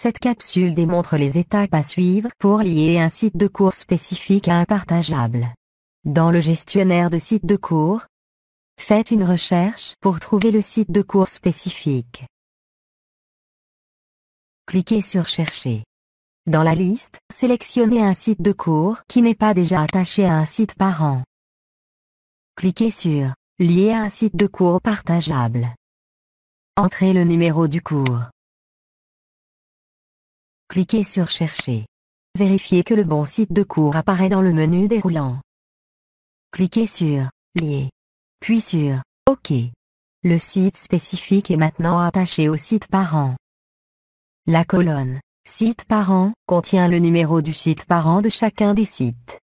Cette capsule démontre les étapes à suivre pour lier un site de cours spécifique à un partageable. Dans le gestionnaire de sites de cours, faites une recherche pour trouver le site de cours spécifique. Cliquez sur Chercher. Dans la liste, sélectionnez un site de cours qui n'est pas déjà attaché à un site parent. Cliquez sur Lier à un site de cours partageable. Entrez le numéro du cours. Cliquez sur Chercher. Vérifiez que le bon site de cours apparaît dans le menu déroulant. Cliquez sur Lier. Puis sur OK. Le site spécifique est maintenant attaché au site parent. La colonne Site parent contient le numéro du site parent de chacun des sites.